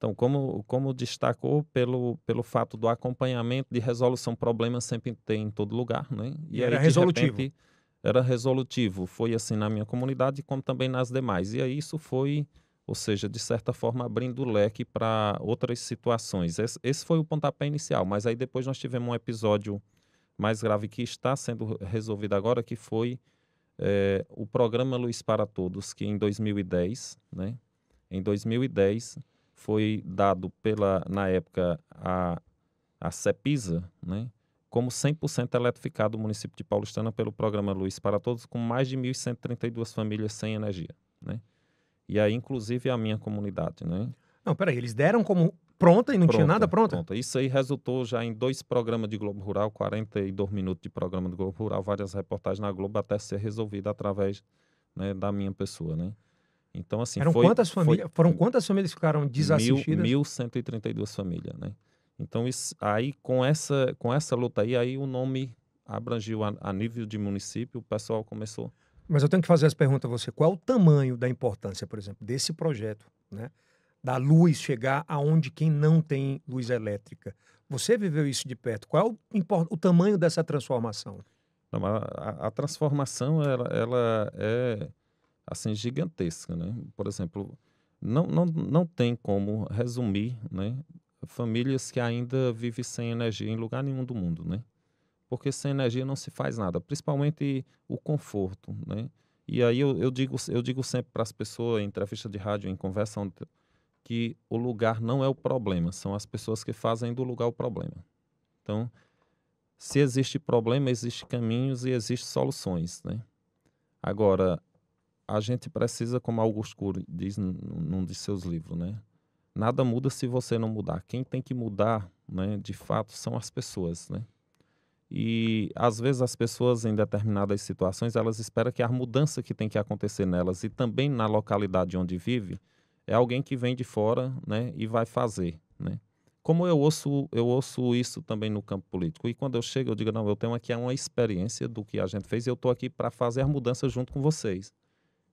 Então, como, como destacou pelo, pelo fato do acompanhamento de resolução, problemas sempre tem em todo lugar, né? E era aí, resolutivo. Repente, era resolutivo. Foi assim na minha comunidade, como também nas demais. E aí isso foi, ou seja, de certa forma, abrindo o leque para outras situações. Esse, esse foi o pontapé inicial, mas aí depois nós tivemos um episódio mais grave que está sendo resolvido agora, que foi é, o programa Luiz para Todos, que em 2010, né? Em 2010 foi dado pela, na época, a, a CEPISA, né? como 100% eletrificado o município de Paulistana pelo programa Luz para Todos, com mais de 1.132 famílias sem energia. Né? E aí, inclusive, a minha comunidade. Né? Não, peraí, eles deram como pronta e não pronta, tinha nada pronta? pronta? Isso aí resultou já em dois programas de Globo Rural, 42 minutos de programa do Globo Rural, várias reportagens na Globo, até ser resolvido através né, da minha pessoa. Né? Então, assim, Eram foi, quantas famílias, foi, foram quantas famílias ficaram desassistidas? Mil, 1.132 famílias, né? Então, isso, aí, com essa, com essa luta aí, aí o nome abrangiu a, a nível de município, o pessoal começou... Mas eu tenho que fazer essa pergunta a você. Qual é o tamanho da importância, por exemplo, desse projeto, né? Da luz chegar aonde quem não tem luz elétrica. Você viveu isso de perto. Qual é o, o tamanho dessa transformação? Não, a, a, transformação, ela, ela é assim gigantesca, né? Por exemplo, não, não, não tem como resumir, né? Famílias que ainda vivem sem energia em lugar nenhum do mundo, né? Porque sem energia não se faz nada, principalmente o conforto, né? E aí eu, eu digo, eu digo sempre para as pessoas em entrevista de rádio, em conversa, que o lugar não é o problema, são as pessoas que fazem do lugar o problema. Então, se existe problema, existe caminhos e existem soluções, né? Agora, a gente precisa, como Augusto Cury diz num de seus livros, né? Nada muda se você não mudar. Quem tem que mudar, né, de fato, são as pessoas, né? E às vezes as pessoas em determinadas situações, elas esperam que a mudança que tem que acontecer nelas e também na localidade onde vive, é alguém que vem de fora, né, e vai fazer, né? Como eu ouço, eu ouço isso também no campo político. E quando eu chego, eu digo, não, eu tenho aqui uma experiência do que a gente fez e eu estou aqui para fazer a mudança junto com vocês.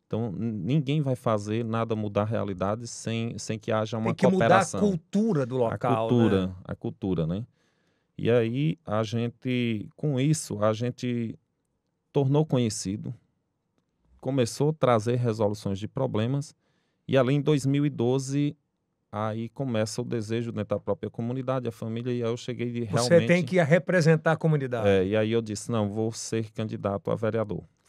Então, ninguém vai fazer nada mudar a realidade sem, sem que haja uma Tem que cooperação. mudar a cultura do local, A cultura, né? a cultura, né? E aí, a gente, com isso, a gente tornou conhecido, começou a trazer resoluções de problemas, e ali em 2012, aí começa o desejo dentro da própria comunidade, a família, e aí eu cheguei de realmente... Você tem que representar a comunidade. É, e aí eu disse, não, vou ser candidato a vereador.